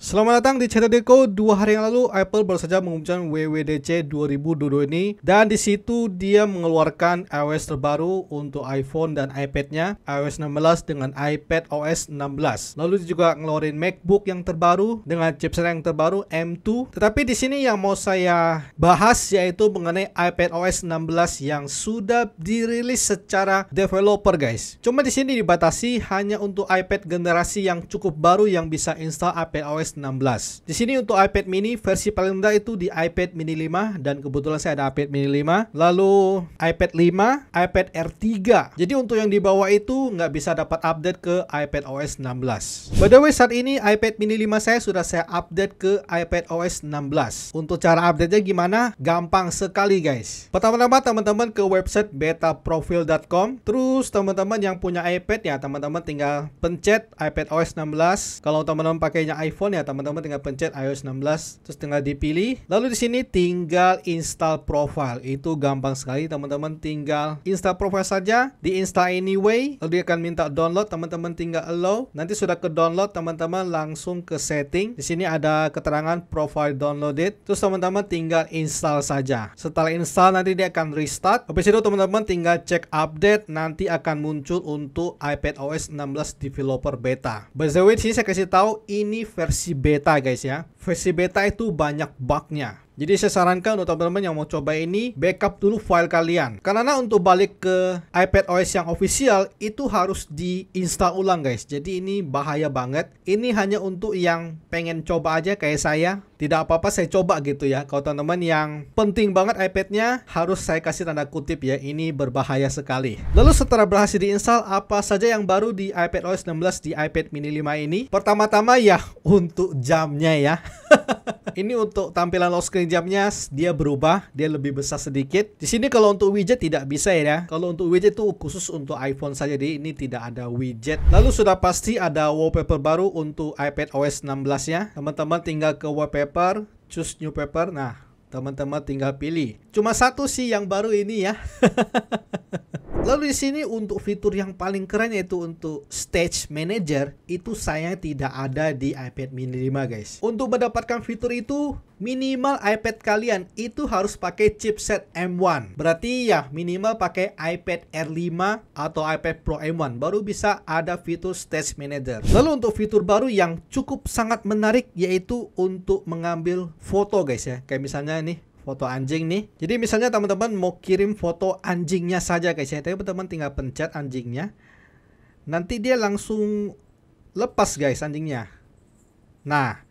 Selamat datang di channel Deko. Dua hari yang lalu Apple baru saja mengumumkan WWDC 2022 ini dan di situ dia mengeluarkan iOS terbaru untuk iPhone dan iPad-nya, iOS 16 dengan iPad OS 16. Lalu dia juga ngeluarin MacBook yang terbaru dengan chipset yang terbaru M2. Tetapi di sini yang mau saya bahas yaitu mengenai iPad OS 16 yang sudah dirilis secara developer, guys. Cuma di sini dibatasi hanya untuk iPad generasi yang cukup baru yang bisa install iPad OS iOS 16. Di sini untuk iPad mini versi paling rendah itu di iPad mini 5 dan kebetulan saya ada iPad mini 5, lalu iPad 5, iPad R3. Jadi untuk yang di bawah itu nggak bisa dapat update ke iPad OS 16. By the way saat ini iPad mini 5 saya sudah saya update ke iPad OS 16. Untuk cara update-nya gimana? Gampang sekali guys. Pertama-tama teman-teman ke website betaprofile.com, terus teman-teman yang punya iPad ya teman-teman tinggal pencet iPad OS 16. Kalau teman-teman pakainya iPhone ya ya teman-teman tinggal pencet iOS 16 terus tinggal dipilih. Lalu di sini tinggal install profile. Itu gampang sekali teman-teman tinggal install profile saja, di install anyway, lalu dia akan minta download, teman-teman tinggal allow. Nanti sudah ke download teman-teman langsung ke setting. Di sini ada keterangan profile downloaded. Terus teman-teman tinggal install saja. Setelah install nanti dia akan restart. Habis itu teman-teman tinggal cek update nanti akan muncul untuk iPad OS 16 developer beta. By the way, sini saya kasih tahu ini versi beta guys ya versi beta itu banyak bugnya. Jadi saya sarankan untuk teman-teman yang mau coba ini backup dulu file kalian. Karena untuk balik ke iPad OS yang official itu harus diinstal ulang guys. Jadi ini bahaya banget. Ini hanya untuk yang pengen coba aja kayak saya. Tidak apa-apa saya coba gitu ya. Kalau teman-teman yang penting banget iPadnya harus saya kasih tanda kutip ya. Ini berbahaya sekali. Lalu setelah berhasil diinstal apa saja yang baru di iPad OS 16 di iPad mini 5 ini? Pertama-tama ya untuk jamnya ya ini untuk tampilan lock screen jamnya dia berubah, dia lebih besar sedikit. Di sini kalau untuk widget tidak bisa ya. Kalau untuk widget itu khusus untuk iPhone saja, jadi ini tidak ada widget. Lalu sudah pasti ada wallpaper baru untuk iPad OS 16 ya. Teman-teman tinggal ke wallpaper, choose new paper. Nah, teman-teman tinggal pilih. Cuma satu sih yang baru ini ya. Lalu di sini untuk fitur yang paling keren yaitu untuk Stage Manager itu saya tidak ada di iPad mini 5 guys. Untuk mendapatkan fitur itu minimal iPad kalian itu harus pakai chipset M1. Berarti ya minimal pakai iPad R5 atau iPad Pro M1 baru bisa ada fitur Stage Manager. Lalu untuk fitur baru yang cukup sangat menarik yaitu untuk mengambil foto guys ya. Kayak misalnya nih foto anjing nih. Jadi misalnya teman-teman mau kirim foto anjingnya saja guys ya. Tapi teman-teman tinggal pencet anjingnya. Nanti dia langsung lepas guys anjingnya. Nah,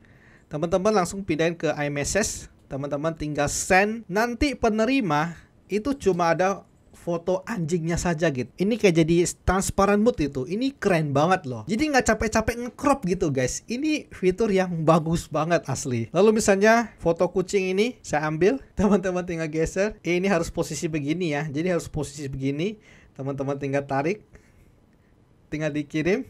teman-teman langsung pindahin ke iMessage. Teman-teman tinggal send. Nanti penerima itu cuma ada foto anjingnya saja gitu. Ini kayak jadi transparan mood itu. Ini keren banget loh. Jadi nggak capek-capek ngecrop gitu guys. Ini fitur yang bagus banget asli. Lalu misalnya foto kucing ini saya ambil, teman-teman tinggal geser. Eh, ini harus posisi begini ya. Jadi harus posisi begini. Teman-teman tinggal tarik, tinggal dikirim,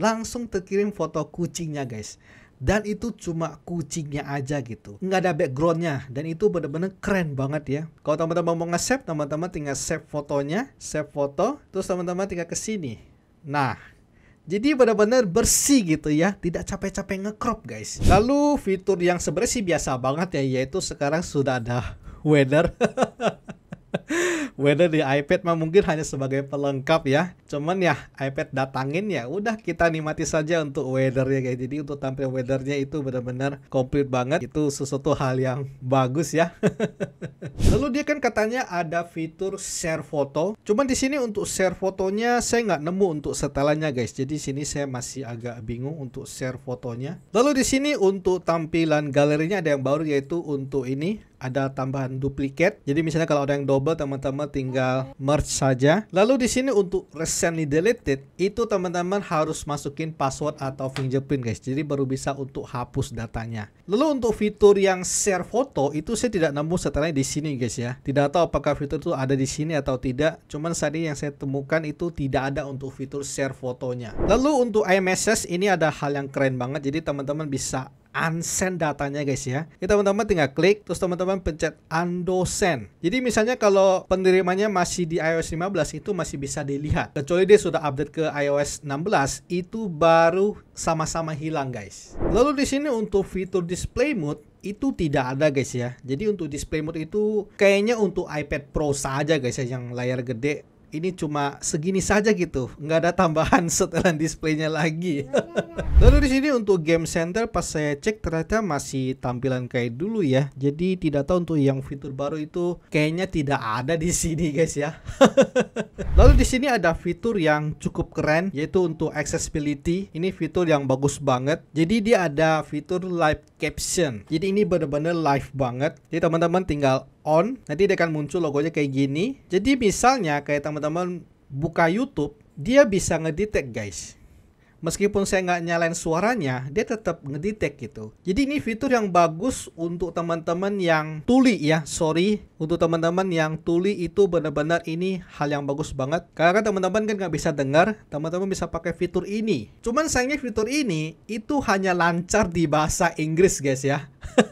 langsung terkirim foto kucingnya guys dan itu cuma kucingnya aja gitu nggak ada backgroundnya dan itu bener-bener keren banget ya kalau teman-teman mau nge-save teman-teman tinggal save fotonya save foto terus teman-teman tinggal ke sini nah jadi benar-benar bersih gitu ya, tidak capek-capek ngecrop guys. Lalu fitur yang sebenarnya sih biasa banget ya, yaitu sekarang sudah ada weather. Weather di iPad mah mungkin hanya sebagai pelengkap ya. Cuman ya iPad datangin ya udah kita nikmati saja untuk weathernya guys. jadi untuk tampil weathernya itu benar-benar komplit banget. Itu sesuatu hal yang bagus ya. Lalu dia kan katanya ada fitur share foto. Cuman di sini untuk share fotonya saya nggak nemu untuk setelannya guys. Jadi sini saya masih agak bingung untuk share fotonya. Lalu di sini untuk tampilan galerinya ada yang baru yaitu untuk ini ada tambahan duplikat. Jadi misalnya kalau ada yang double teman-teman tinggal merge saja. Lalu di sini untuk recently deleted itu teman-teman harus masukin password atau fingerprint guys. Jadi baru bisa untuk hapus datanya. Lalu untuk fitur yang share foto itu saya tidak nemu setelahnya di sini guys ya. Tidak tahu apakah fitur itu ada di sini atau tidak. Cuman tadi yang saya temukan itu tidak ada untuk fitur share fotonya. Lalu untuk iMessage ini ada hal yang keren banget. Jadi teman-teman bisa unsend datanya guys ya. Ini teman-teman tinggal klik terus teman-teman pencet undo-send. Jadi misalnya kalau penerimanya masih di iOS 15 itu masih bisa dilihat. Kecuali dia sudah update ke iOS 16 itu baru sama-sama hilang guys. Lalu di sini untuk fitur display mode itu tidak ada guys ya. Jadi untuk display mode itu kayaknya untuk iPad Pro saja guys ya yang layar gede ini cuma segini saja gitu, nggak ada tambahan setelan displaynya lagi. Iya, iya, iya. Lalu di sini untuk game center pas saya cek ternyata masih tampilan kayak dulu ya. Jadi tidak tahu untuk yang fitur baru itu kayaknya tidak ada di sini guys ya. Lalu di sini ada fitur yang cukup keren yaitu untuk accessibility. Ini fitur yang bagus banget. Jadi dia ada fitur live caption. Jadi ini benar-benar live banget. Jadi teman-teman tinggal on, nanti dia akan muncul logonya kayak gini. Jadi misalnya kayak teman-teman buka YouTube, dia bisa ngedetect guys meskipun saya nggak nyalain suaranya, dia tetap ngedetect gitu. Jadi ini fitur yang bagus untuk teman-teman yang tuli ya, sorry. Untuk teman-teman yang tuli itu benar-benar ini hal yang bagus banget. Karena kan teman-teman kan nggak bisa dengar, teman-teman bisa pakai fitur ini. Cuman sayangnya fitur ini itu hanya lancar di bahasa Inggris guys ya.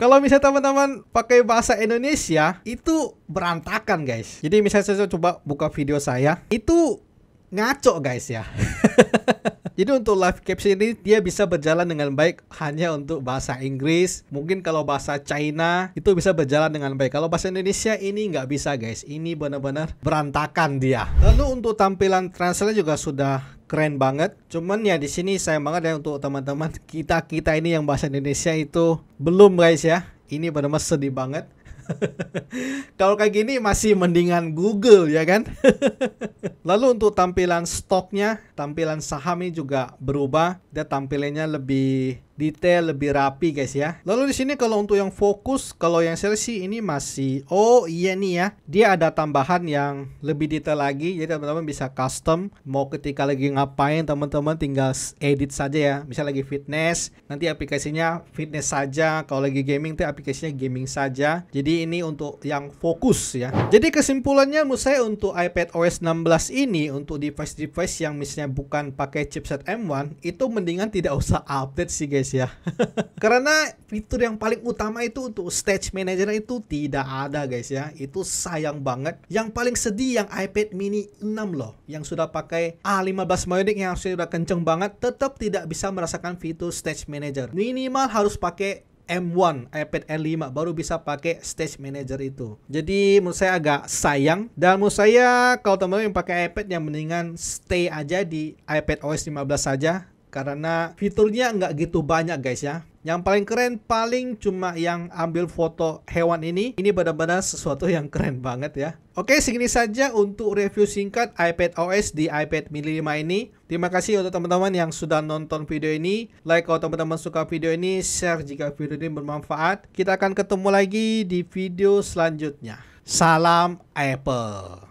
Kalau misalnya teman-teman pakai bahasa Indonesia, itu berantakan guys. Jadi misalnya saya coba buka video saya, itu ngaco guys ya. Jadi untuk live caption ini dia bisa berjalan dengan baik hanya untuk bahasa Inggris. Mungkin kalau bahasa China itu bisa berjalan dengan baik. Kalau bahasa Indonesia ini nggak bisa guys. Ini benar-benar berantakan dia. Lalu untuk tampilan translate juga sudah keren banget. Cuman ya di sini sayang banget ya untuk teman-teman kita kita ini yang bahasa Indonesia itu belum guys ya. Ini benar-benar sedih banget. Kalau kayak gini masih mendingan Google ya kan. Lalu untuk tampilan stoknya, tampilan saham ini juga berubah. Dia tampilannya lebih detail lebih rapi guys ya. Lalu di sini kalau untuk yang fokus, kalau yang selesai ini masih oh iya nih ya. Dia ada tambahan yang lebih detail lagi. Jadi teman-teman bisa custom mau ketika lagi ngapain teman-teman tinggal edit saja ya. Misal lagi fitness, nanti aplikasinya fitness saja. Kalau lagi gaming tuh aplikasinya gaming saja. Jadi ini untuk yang fokus ya. Jadi kesimpulannya menurut saya untuk iPad OS 16 ini untuk device-device yang misalnya bukan pakai chipset M1 itu mendingan tidak usah update sih guys guys ya. Karena fitur yang paling utama itu untuk stage manager itu tidak ada guys ya. Itu sayang banget. Yang paling sedih yang iPad mini 6 loh. Yang sudah pakai A15 Bionic yang sudah kenceng banget. Tetap tidak bisa merasakan fitur stage manager. Minimal harus pakai M1 iPad n 5 baru bisa pakai Stage Manager itu. Jadi menurut saya agak sayang dan menurut saya kalau teman-teman yang pakai iPad yang mendingan stay aja di iPad OS 15 saja karena fiturnya nggak gitu banyak guys ya. Yang paling keren paling cuma yang ambil foto hewan ini. Ini benar-benar sesuatu yang keren banget ya. Oke, segini saja untuk review singkat iPad OS di iPad mini 5 ini. Terima kasih untuk teman-teman yang sudah nonton video ini. Like kalau teman-teman suka video ini, share jika video ini bermanfaat. Kita akan ketemu lagi di video selanjutnya. Salam Apple.